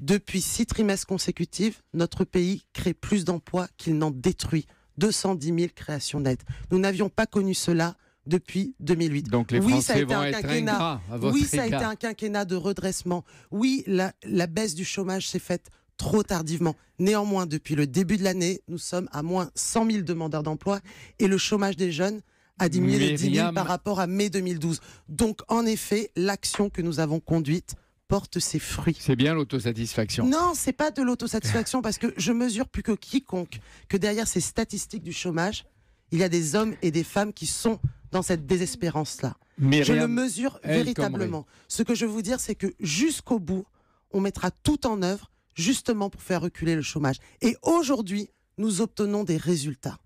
Depuis six trimestres consécutifs, notre pays crée plus d'emplois qu'il n'en détruit. 210 000 créations nettes. Nous n'avions pas connu cela depuis 2008. Donc les Français oui, ça a été un quinquennat. oui, ça a été un quinquennat de redressement. Oui, la, la baisse du chômage s'est faite trop tardivement. Néanmoins, depuis le début de l'année, nous sommes à moins 100 000 demandeurs d'emploi et le chômage des jeunes a diminué de 10 000 par rapport à mai 2012. Donc, en effet, l'action que nous avons conduite porte ses fruits. C'est bien l'autosatisfaction. Non, c'est pas de l'autosatisfaction parce que je mesure plus que quiconque que derrière ces statistiques du chômage, il y a des hommes et des femmes qui sont dans cette désespérance-là. Je le mesure véritablement. Ce que je veux vous dire, c'est que jusqu'au bout, on mettra tout en œuvre justement pour faire reculer le chômage. Et aujourd'hui, nous obtenons des résultats.